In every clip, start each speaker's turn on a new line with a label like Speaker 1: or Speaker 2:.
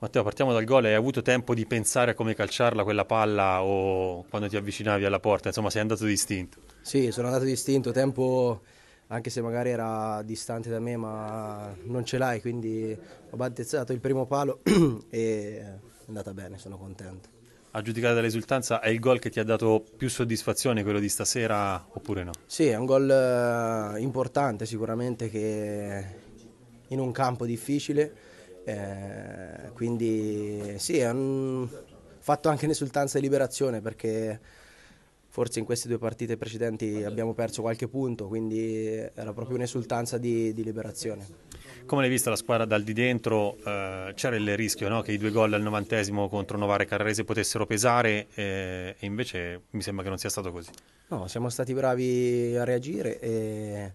Speaker 1: Matteo, partiamo dal gol. Hai avuto tempo di pensare a come calciarla quella palla o quando ti avvicinavi alla porta? Insomma, sei andato distinto.
Speaker 2: Sì, sono andato distinto. Tempo, anche se magari era distante da me, ma non ce l'hai. Quindi ho battezzato il primo palo e è andata bene, sono contento.
Speaker 1: A giudicare dall'esultanza, è il gol che ti ha dato più soddisfazione quello di stasera oppure no?
Speaker 2: Sì, è un gol eh, importante sicuramente che in un campo difficile eh, quindi sì, hanno fatto anche un'esultanza di liberazione perché forse in queste due partite precedenti abbiamo perso qualche punto, quindi era proprio un'esultanza di, di liberazione.
Speaker 1: Come l'hai vista la squadra dal di dentro? Eh, c'era il rischio no? che i due gol al novantesimo contro Novare e Carrese potessero pesare eh, e invece mi sembra che non sia stato così.
Speaker 2: No, siamo stati bravi a reagire e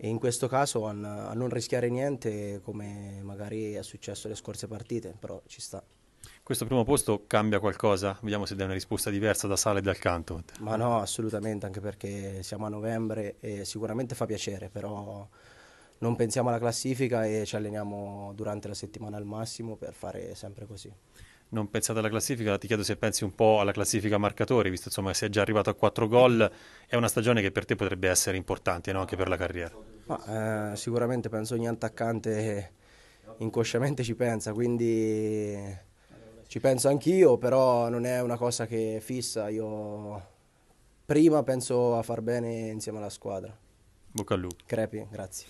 Speaker 2: e in questo caso a, a non rischiare niente come magari è successo le scorse partite, però ci sta.
Speaker 1: Questo primo posto cambia qualcosa? Vediamo se dai una risposta diversa da Sale e dal Canto. Ma no,
Speaker 2: assolutamente, anche perché siamo a novembre e sicuramente fa piacere, però non pensiamo alla classifica e ci alleniamo durante la settimana al massimo per fare sempre così.
Speaker 1: Non pensate alla classifica, ti chiedo se pensi un po' alla classifica marcatori, visto insomma che sei già arrivato a 4 gol, è una stagione che per te potrebbe essere importante no? anche per la carriera.
Speaker 2: Ma, eh, sicuramente penso ogni attaccante inconsciamente ci pensa, quindi ci penso anch'io, però non è una cosa che fissa, io prima penso a far bene insieme alla squadra.
Speaker 1: Bocca al lupo. Crepi,
Speaker 2: grazie.